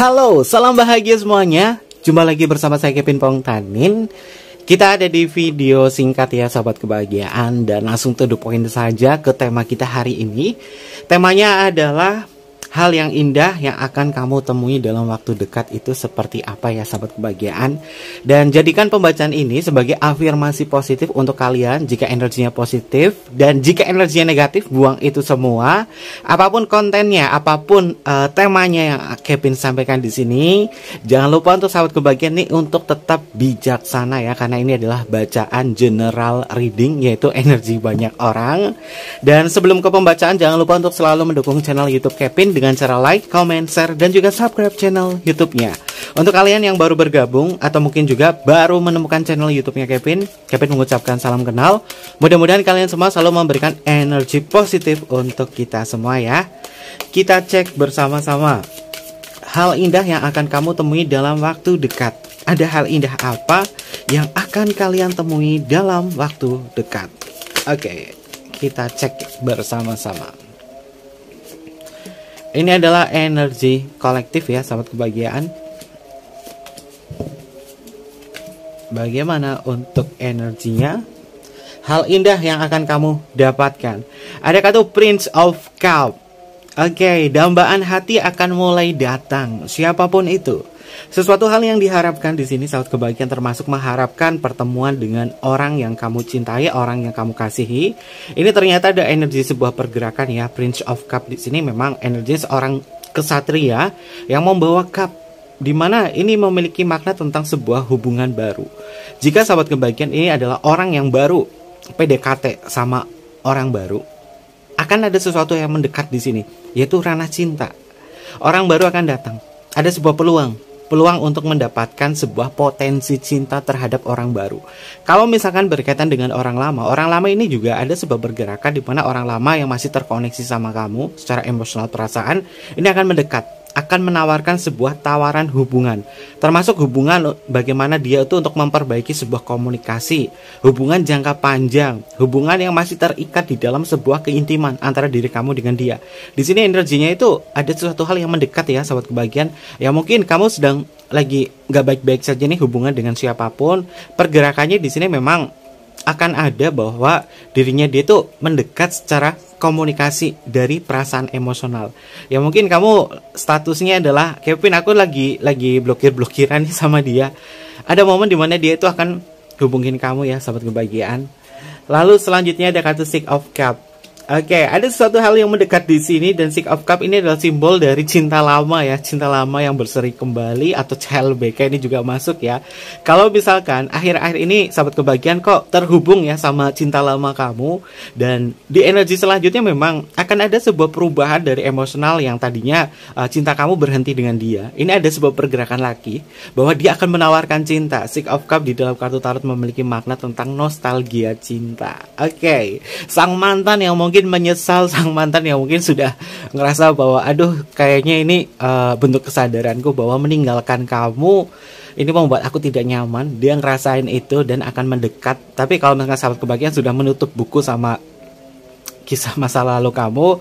Halo, salam bahagia semuanya. Jumpa lagi bersama saya Kevin Tanin. Kita ada di video singkat ya sahabat kebahagiaan dan langsung to the point saja ke tema kita hari ini. Temanya adalah Hal yang indah yang akan kamu temui dalam waktu dekat itu seperti apa ya sahabat kebahagiaan Dan jadikan pembacaan ini sebagai afirmasi positif untuk kalian jika energinya positif Dan jika energinya negatif buang itu semua Apapun kontennya, apapun uh, temanya yang Kevin sampaikan di sini Jangan lupa untuk sahabat kebahagiaan nih untuk tetap bijaksana ya Karena ini adalah bacaan general reading yaitu energi banyak orang Dan sebelum ke pembacaan jangan lupa untuk selalu mendukung channel Youtube Kevin dengan cara like, comment, share, dan juga subscribe channel YouTube-nya. Untuk kalian yang baru bergabung atau mungkin juga baru menemukan channel YouTube-nya Kevin, Kevin mengucapkan salam kenal. Mudah-mudahan kalian semua selalu memberikan energi positif untuk kita semua ya. Kita cek bersama-sama hal indah yang akan kamu temui dalam waktu dekat. Ada hal indah apa yang akan kalian temui dalam waktu dekat? Oke, kita cek bersama-sama ini adalah energi kolektif ya sahabat kebahagiaan bagaimana untuk energinya hal indah yang akan kamu dapatkan ada kartu Prince of Cup Oke, okay, dambaan hati akan mulai datang, siapapun itu. Sesuatu hal yang diharapkan di sini sahabat kebahagiaan termasuk mengharapkan pertemuan dengan orang yang kamu cintai, orang yang kamu kasihi. Ini ternyata ada energi sebuah pergerakan ya. Prince of Cup di sini memang energi seorang kesatria yang membawa cup di mana ini memiliki makna tentang sebuah hubungan baru. Jika sahabat kebahagiaan ini adalah orang yang baru PDKT sama orang baru, akan ada sesuatu yang mendekat di sini, yaitu ranah cinta. Orang baru akan datang. Ada sebuah peluang peluang untuk mendapatkan sebuah potensi cinta terhadap orang baru. Kalau misalkan berkaitan dengan orang lama, orang lama ini juga ada sebuah pergerakan di mana orang lama yang masih terkoneksi sama kamu secara emosional perasaan ini akan mendekat akan menawarkan sebuah tawaran hubungan, termasuk hubungan bagaimana dia itu untuk memperbaiki sebuah komunikasi, hubungan jangka panjang, hubungan yang masih terikat di dalam sebuah keintiman antara diri kamu dengan dia. Di sini energinya itu ada sesuatu hal yang mendekat ya, sahabat kebagian. Ya mungkin kamu sedang lagi nggak baik-baik saja nih hubungan dengan siapapun. Pergerakannya di sini memang akan ada bahwa dirinya dia itu mendekat secara komunikasi dari perasaan emosional. Ya mungkin kamu statusnya adalah Kevin aku lagi lagi blokir-blokiran sama dia. Ada momen dimana dia itu akan hubungin kamu ya sahabat kebahagiaan. Lalu selanjutnya ada kartu sick of Cup. Oke, okay, ada sesuatu hal yang mendekat di sini dan Six of Cup ini adalah simbol dari cinta lama ya, cinta lama yang berseri kembali atau CLBK ini juga masuk ya. Kalau misalkan akhir-akhir ini sahabat kebagian kok terhubung ya sama cinta lama kamu dan di energi selanjutnya memang akan ada sebuah perubahan dari emosional yang tadinya uh, cinta kamu berhenti dengan dia. Ini ada sebuah pergerakan lagi bahwa dia akan menawarkan cinta. Six of Cup di dalam kartu tarot memiliki makna tentang nostalgia cinta. Oke, okay. sang mantan yang mungkin mungkin menyesal sang mantan yang mungkin sudah ngerasa bahwa aduh kayaknya ini uh, bentuk kesadaranku bahwa meninggalkan kamu ini membuat aku tidak nyaman dia ngerasain itu dan akan mendekat tapi kalau misalnya sahabat kebahagiaan sudah menutup buku sama kisah masa lalu kamu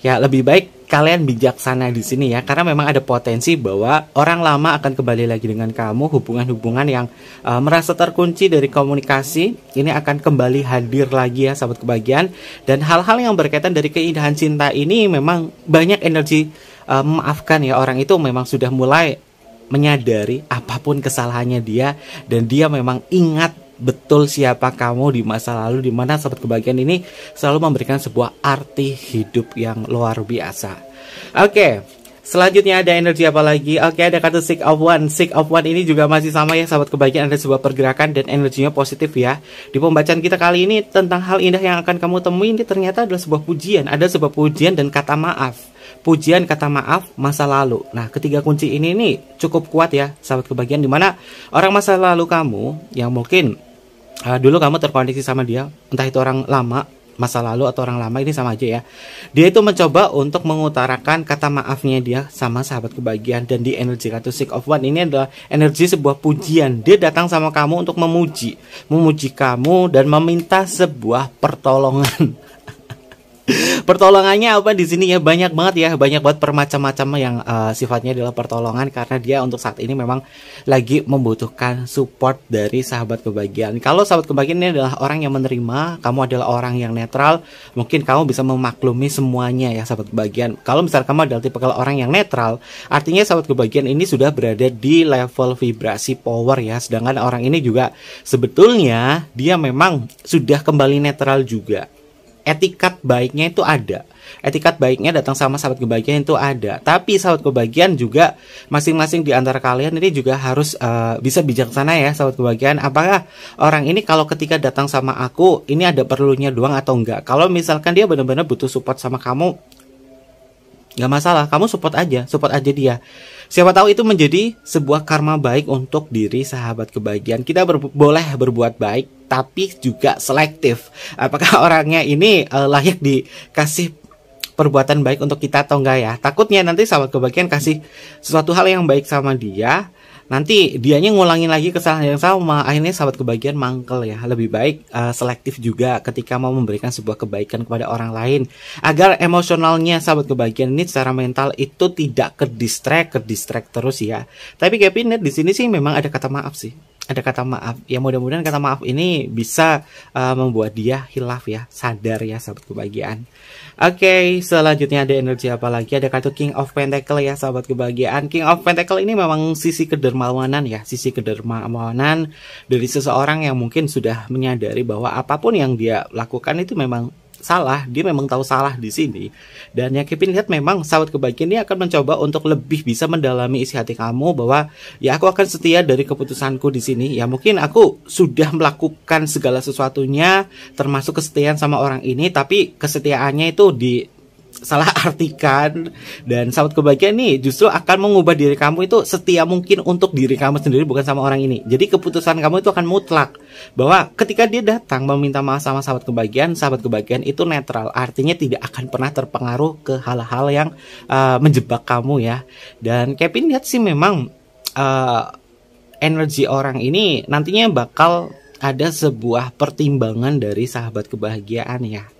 ya lebih baik kalian bijaksana di sini ya karena memang ada potensi bahwa orang lama akan kembali lagi dengan kamu hubungan-hubungan yang uh, merasa terkunci dari komunikasi ini akan kembali hadir lagi ya sahabat kebahagiaan dan hal-hal yang berkaitan dari keindahan cinta ini memang banyak energi uh, memaafkan ya orang itu memang sudah mulai menyadari apapun kesalahannya dia dan dia memang ingat betul siapa kamu di masa lalu di mana sahabat kebahagiaan ini selalu memberikan sebuah arti hidup yang luar biasa. Oke. Selanjutnya ada energi apa lagi? Oke, okay, ada kartu Six of One. Six of One ini juga masih sama ya, sahabat kebahagiaan. Ada sebuah pergerakan dan energinya positif ya. Di pembacaan kita kali ini tentang hal indah yang akan kamu temui ini ternyata adalah sebuah pujian. Ada sebuah pujian dan kata maaf. Pujian, kata maaf, masa lalu. Nah, ketiga kunci ini nih cukup kuat ya, sahabat kebahagiaan. Dimana orang masa lalu kamu yang mungkin uh, dulu kamu terkoneksi sama dia, entah itu orang lama masa lalu atau orang lama ini sama aja ya. Dia itu mencoba untuk mengutarakan kata maafnya dia sama sahabat kebahagiaan dan di energi ratu kan, sick of One ini adalah energi sebuah pujian. Dia datang sama kamu untuk memuji, memuji kamu dan meminta sebuah pertolongan. pertolongannya apa di sini ya banyak banget ya banyak banget permacam-macam yang uh, sifatnya adalah pertolongan karena dia untuk saat ini memang lagi membutuhkan support dari sahabat kebahagiaan kalau sahabat kebahagiaan ini adalah orang yang menerima kamu adalah orang yang netral mungkin kamu bisa memaklumi semuanya ya sahabat kebahagiaan kalau misal kamu adalah tipe kalau orang yang netral artinya sahabat kebahagiaan ini sudah berada di level vibrasi power ya sedangkan orang ini juga sebetulnya dia memang sudah kembali netral juga etikat baiknya itu ada etikat baiknya datang sama sahabat kebahagiaan itu ada tapi sahabat kebahagiaan juga masing-masing di antara kalian ini juga harus uh, bisa bijaksana ya sahabat kebahagiaan apakah orang ini kalau ketika datang sama aku ini ada perlunya doang atau enggak kalau misalkan dia benar-benar butuh support sama kamu nggak masalah kamu support aja support aja dia siapa tahu itu menjadi sebuah karma baik untuk diri sahabat kebahagiaan kita ber boleh berbuat baik tapi juga selektif apakah orangnya ini uh, layak dikasih perbuatan baik untuk kita atau enggak ya takutnya nanti sahabat kebahagiaan kasih sesuatu hal yang baik sama dia nanti dianya ngulangin lagi kesalahan yang sama akhirnya sahabat kebahagiaan mangkel ya lebih baik uh, selektif juga ketika mau memberikan sebuah kebaikan kepada orang lain agar emosionalnya sahabat kebahagiaan ini secara mental itu tidak ke distract terus ya tapi Kevin di sini sih memang ada kata maaf sih ada kata maaf ya mudah-mudahan kata maaf ini bisa uh, membuat dia hilaf ya sadar ya sahabat kebahagiaan oke okay, selanjutnya ada energi apa lagi ada kartu king of pentacle ya sahabat kebahagiaan king of pentacle ini memang sisi kedermawanan ya sisi kedermawanan dari seseorang yang mungkin sudah menyadari bahwa apapun yang dia lakukan itu memang salah, dia memang tahu salah di sini. Dan yang Kevin lihat memang sahabat kebaikan ini akan mencoba untuk lebih bisa mendalami isi hati kamu bahwa ya aku akan setia dari keputusanku di sini. Ya mungkin aku sudah melakukan segala sesuatunya termasuk kesetiaan sama orang ini tapi kesetiaannya itu di salah artikan dan sahabat kebahagiaan nih justru akan mengubah diri kamu itu setia mungkin untuk diri kamu sendiri bukan sama orang ini. Jadi keputusan kamu itu akan mutlak bahwa ketika dia datang meminta maaf sama sahabat kebahagiaan, sahabat kebahagiaan itu netral, artinya tidak akan pernah terpengaruh ke hal-hal yang uh, menjebak kamu ya. Dan Kevin lihat sih memang uh, energi orang ini nantinya bakal ada sebuah pertimbangan dari sahabat kebahagiaan ya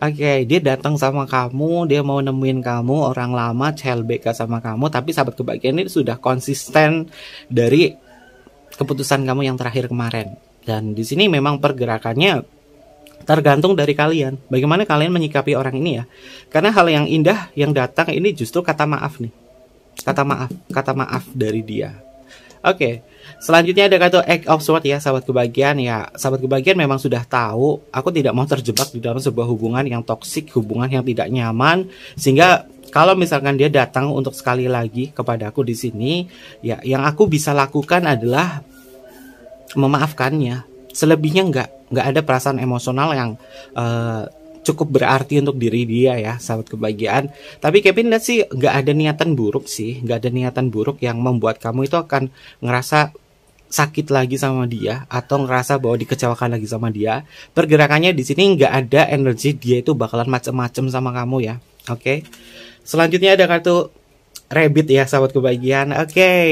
okay, dia datang sama kamu dia mau nemuin kamu orang lama CLBK sama kamu tapi sahabat kebahagiaan ini sudah konsisten dari keputusan kamu yang terakhir kemarin dan di sini memang pergerakannya tergantung dari kalian bagaimana kalian menyikapi orang ini ya karena hal yang indah yang datang ini justru kata maaf nih kata maaf kata maaf dari dia Oke, okay. selanjutnya ada kartu Egg of Sword ya, sahabat kebahagiaan ya. Sahabat kebahagiaan memang sudah tahu, aku tidak mau terjebak di dalam sebuah hubungan yang toksik, hubungan yang tidak nyaman, sehingga kalau misalkan dia datang untuk sekali lagi kepada aku di sini, ya yang aku bisa lakukan adalah memaafkannya. Selebihnya nggak nggak ada perasaan emosional yang uh, cukup berarti untuk diri dia ya sahabat kebahagiaan tapi Kevin lihat sih nggak ada niatan buruk sih nggak ada niatan buruk yang membuat kamu itu akan ngerasa sakit lagi sama dia atau ngerasa bahwa dikecewakan lagi sama dia pergerakannya di sini nggak ada energi dia itu bakalan macem-macem sama kamu ya oke okay? selanjutnya ada kartu Rabbit ya sahabat kebahagiaan. Oke, okay.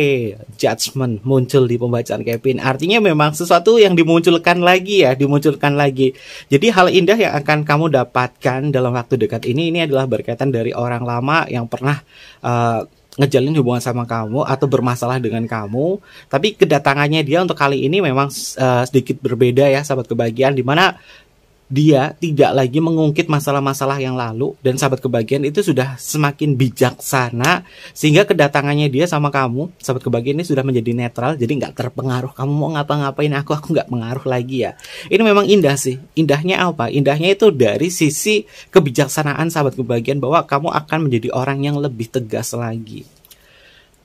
judgment muncul di pembacaan Kevin. Artinya memang sesuatu yang dimunculkan lagi ya, dimunculkan lagi. Jadi hal indah yang akan kamu dapatkan dalam waktu dekat ini ini adalah berkaitan dari orang lama yang pernah uh, ngejalin hubungan sama kamu atau bermasalah dengan kamu, tapi kedatangannya dia untuk kali ini memang uh, sedikit berbeda ya sahabat kebahagiaan dimana dia tidak lagi mengungkit masalah-masalah yang lalu dan sahabat kebagian itu sudah semakin bijaksana sehingga kedatangannya dia sama kamu sahabat kebagian ini sudah menjadi netral jadi nggak terpengaruh kamu mau ngapa-ngapain aku aku nggak pengaruh lagi ya ini memang indah sih indahnya apa indahnya itu dari sisi kebijaksanaan sahabat kebagian bahwa kamu akan menjadi orang yang lebih tegas lagi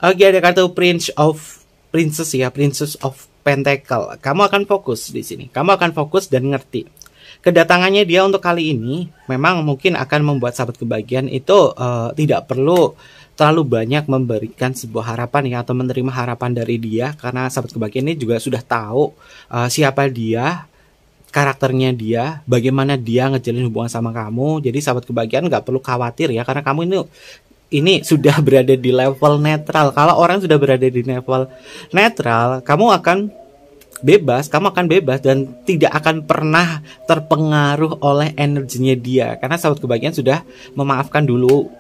oke ada kartu Prince of Princess ya Princess of Pentacle kamu akan fokus di sini kamu akan fokus dan ngerti kedatangannya dia untuk kali ini memang mungkin akan membuat sahabat kebahagiaan itu uh, tidak perlu terlalu banyak memberikan sebuah harapan ya atau menerima harapan dari dia karena sahabat kebahagiaan ini juga sudah tahu uh, siapa dia karakternya dia, bagaimana dia ngejalin hubungan sama kamu. Jadi sahabat kebahagiaan nggak perlu khawatir ya karena kamu ini ini sudah berada di level netral. Kalau orang sudah berada di level netral, kamu akan bebas, kamu akan bebas dan tidak akan pernah terpengaruh oleh energinya dia karena sahabat kebahagiaan sudah memaafkan dulu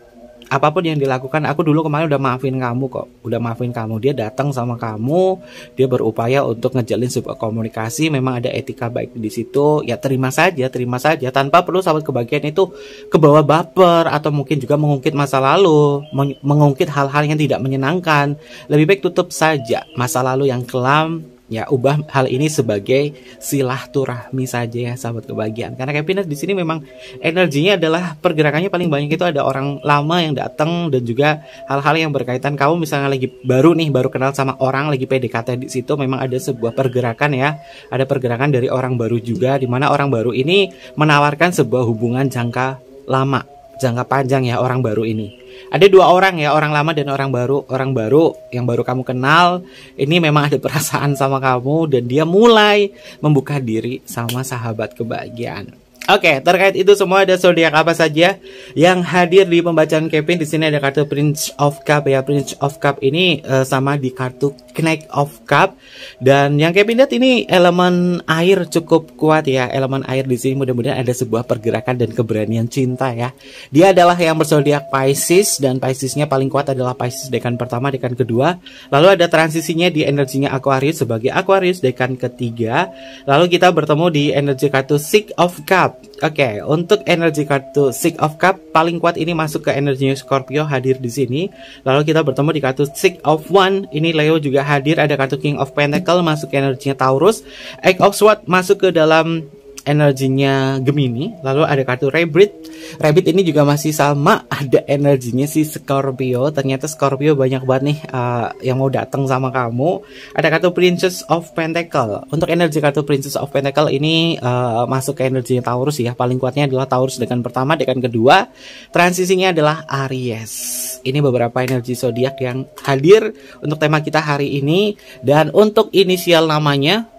apapun yang dilakukan aku dulu kemarin udah maafin kamu kok udah maafin kamu dia datang sama kamu dia berupaya untuk ngejalin sebuah komunikasi memang ada etika baik di situ ya terima saja terima saja tanpa perlu sahabat kebahagiaan itu ke bawah baper atau mungkin juga mengungkit masa lalu mengungkit hal-hal yang tidak menyenangkan lebih baik tutup saja masa lalu yang kelam ya ubah hal ini sebagai silaturahmi saja ya sahabat kebahagiaan karena happiness di sini memang energinya adalah pergerakannya paling banyak itu ada orang lama yang datang dan juga hal-hal yang berkaitan kamu misalnya lagi baru nih baru kenal sama orang lagi PDKT di situ memang ada sebuah pergerakan ya ada pergerakan dari orang baru juga di mana orang baru ini menawarkan sebuah hubungan jangka lama jangka panjang ya orang baru ini ada dua orang ya orang lama dan orang baru orang baru yang baru kamu kenal ini memang ada perasaan sama kamu dan dia mulai membuka diri sama sahabat kebahagiaan Oke, okay, terkait itu semua ada zodiak apa saja yang hadir di pembacaan Kevin. Di sini ada kartu Prince of Cup ya. Prince of Cup ini uh, sama di kartu Knight of Cup dan yang Kevin lihat ini elemen air cukup kuat ya. Elemen air di sini mudah-mudahan ada sebuah pergerakan dan keberanian cinta ya. Dia adalah yang bersoldiak Pisces dan Piscesnya paling kuat adalah Pisces dekan pertama, dekan kedua. Lalu ada transisinya di energinya Aquarius sebagai Aquarius dekan ketiga. Lalu kita bertemu di energi kartu Six of Cup Cup. Oke, okay, untuk energi kartu Six of Cup paling kuat ini masuk ke energinya Scorpio hadir di sini. Lalu kita bertemu di kartu Six of One. Ini Leo juga hadir. Ada kartu King of Pentacle masuk ke energinya Taurus. Eight of Swords masuk ke dalam energinya Gemini, lalu ada kartu Rabbit. Rabbit ini juga masih sama, ada energinya si Scorpio. Ternyata Scorpio banyak banget nih uh, yang mau datang sama kamu. Ada kartu Princess of Pentacle. Untuk energi kartu Princess of Pentacle ini uh, masuk ke energinya Taurus ya. Paling kuatnya adalah Taurus dengan pertama, dengan kedua. Transisinya adalah Aries. Ini beberapa energi zodiak yang hadir untuk tema kita hari ini dan untuk inisial namanya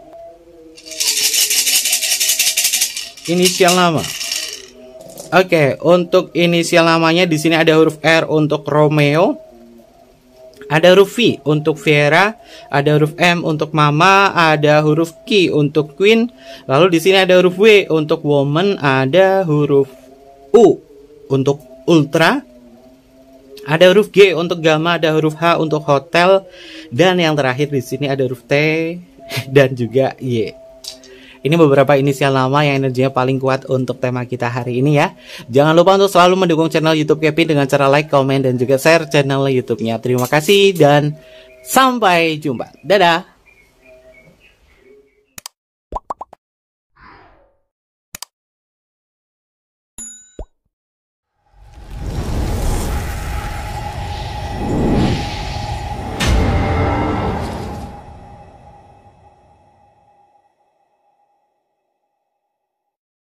inisial nama. Oke, untuk inisial namanya di sini ada huruf R untuk Romeo, ada huruf V untuk Vera, ada huruf M untuk Mama, ada huruf Q untuk Queen, lalu di sini ada huruf W untuk Woman, ada huruf U untuk Ultra, ada huruf G untuk Gamma, ada huruf H untuk Hotel, dan yang terakhir di sini ada huruf T dan juga Y. Ini beberapa inisial nama yang energinya paling kuat untuk tema kita hari ini ya. Jangan lupa untuk selalu mendukung channel YouTube Kevin dengan cara like, komen, dan juga share channel YouTube-nya. Terima kasih dan sampai jumpa. Dadah!